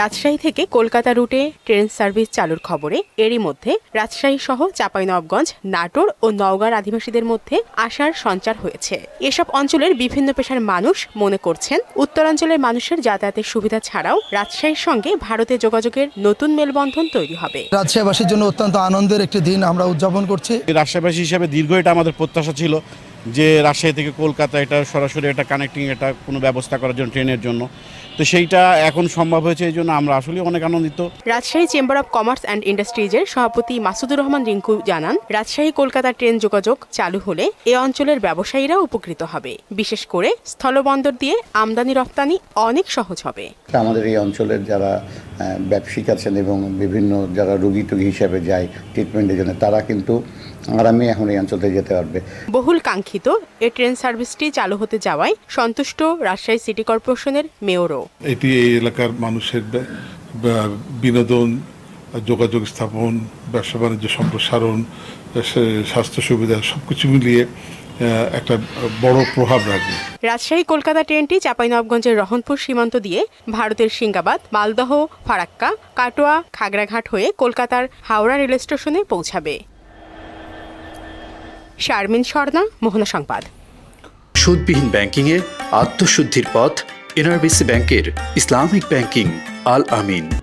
রাজশাহী থেকে কলকাতা রুটে train service চালুর খবরে এরই মধ্যে রাজশাহী সহ চাঁপাইনবগঞ্জ নাটোর ও নওগাঁর আদিবাসীদের মধ্যে আশার সঞ্চার হয়েছে এসব অঞ্চলের বিভিন্ন পেশার মানুষ মনে করছেন উত্তরাঞ্চলের মানুষের যাতায়াতের সুবিধা ছাড়াও রাজশাহীর সঙ্গে ভারতে যোগাযোগের নতুন মেলবন্ধন তৈরি হবে রাজশাহীবাসীর জন্য অত্যন্ত আনন্দের একটি দিন আমরা উদযাপন করছি রাজশাহীবাসী হিসেবে দীর্ঘ এটা আমাদের প্রত্যাশা ছিল যে রাজশাহী থেকে কলকাতা এটা সরাসরি এটা কানেক্টিং এটা কোনো ব্যবস্থা করার জন্য ট্রেনের জন্য তো সেইটা এখন সম্ভব হয়েছে এই জন্য আমরা আসলে অনেক আনন্দিত Rajshahi chamber of commerce and ইন্ডাস্ট্রিজের সভাপতি মাসুদুর রহমান রিঙ্কু জানান রাজশাহী কলকাতা ট্রেন যোগাযোগ চালু হলে এ অঞ্চলের ব্যবসায়ীরা উপকৃত হবে বিশেষ করে স্থলবন্দর দিয়ে আমদানি রপ্তানি অনেক সহজ হবে আমাদের এই অঞ্চলের যারা ব্যবসায়িক আছেন এবং বিভিন্ন যারা রোগী টুগী হিসাবে যায় ট্রিটমেন্টের জন্য তারা কিন্তু আরামে এখন এই অঞ্চলে যেতে পারবে বহুল কাঙ্ক্ষিত এই ট্রেন সার্ভিসটি চালু হতে যাওয়ায় সন্তুষ্ট রাজশাহী সিটি কর্পোরেশনের মেয়রও এটি এই এলাকার মানুষের বিনোদন যোগাযোগ স্থাপন ব্যবসা বাণিজ্য সম্প্রসারণ স্বাস্থ্য সুবিধা সব কিছু মিলিয়ে একটা বড় প্রভাব রাখবে রাজশাহী কলকাতা ট্রেনটি চাপাইনবগঞ্জের রহনপুর সীমান্ত দিয়ে ভারতের সিঙ্গাবাদ মালদহ ফারাক্কা কাটোয়া খাগড়াঘাট হয়ে কলকাতার হাওড়া রেল স্টেশনে পৌঁছাবে শারমিন সর্না মোহনা সংবাদ সুদবিহীন এ আত্মশুদ্ধির পথ এনআরবিসি ব্যাংকের ইসলামিক ব্যাংকিং আল আমিন